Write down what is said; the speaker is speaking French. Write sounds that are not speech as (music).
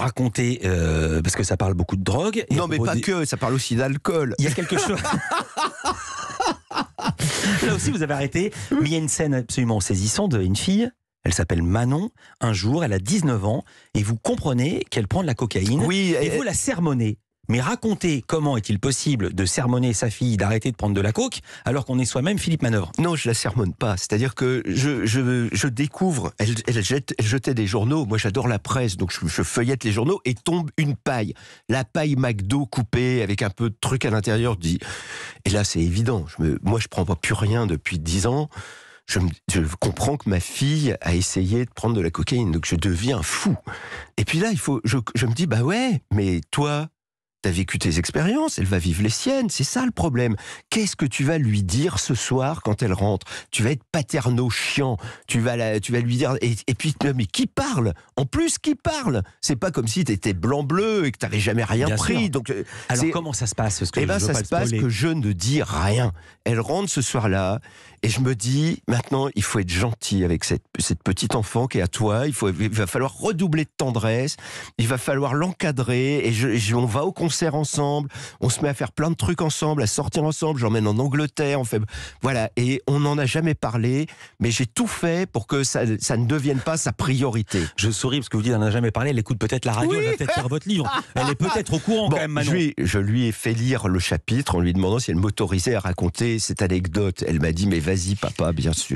raconter, euh, parce que ça parle beaucoup de drogue. Et non, mais pas que, ça parle aussi d'alcool. Il y a quelque chose. (laughs) Là aussi, vous avez arrêté. il y a une scène absolument saisissante d'une fille. Elle s'appelle Manon. Un jour, elle a 19 ans et vous comprenez qu'elle prend de la cocaïne. Oui, et vous la sermonnez. Mais raconter comment est-il possible de sermonner sa fille d'arrêter de prendre de la coke alors qu'on est soi-même Philippe Manœuvre Non, je la sermonne pas. C'est-à-dire que je, je, découvre, elle, jetait des journaux. Moi, j'adore la presse, donc je, feuillette les journaux et tombe une paille. La paille McDo coupée avec un peu de truc à l'intérieur. Dit. Et là, c'est évident. moi, je ne prends plus rien depuis dix ans. Je, comprends que ma fille a essayé de prendre de la cocaïne, donc je deviens fou. Et puis là, il faut, je, je me dis, bah ouais, mais toi, vécu tes expériences, elle va vivre les siennes, c'est ça le problème. Qu'est-ce que tu vas lui dire ce soir quand elle rentre Tu vas être paterno chiant, tu vas, tu vas lui dire et, puis mais qui parle En plus qui parle C'est pas comme si t'étais blanc bleu et que t'avais jamais rien pris. Donc euh, alors comment ça se passe ce Eh ben ça se passe que je ne dis rien. Elle rentre ce soir-là et je me dis, maintenant, il faut être gentil avec cette, petite enfant qui est à toi. Il, faut, va falloir redoubler de tendresse. Il va falloir l'encadrer. Et je, on va au concert ensemble. On se met à faire plein de trucs ensemble, à sortir ensemble. J'emmène en Angleterre. On fait, voilà. Et on n'en a jamais parlé. Mais j'ai tout fait pour que ça, ne devienne pas sa priorité. Je souris parce que vous dites, on n'en a jamais parlé. Elle écoute peut-être la radio. elle va peut-être lire votre livre. Elle est peut-être au courant quand même, Manon. Je je lui ai fait lire le chapitre en lui demandant si elle m'autorisait à raconter cette anecdote. Elle m'a dit, mais Vas-y Papa, bien sûr.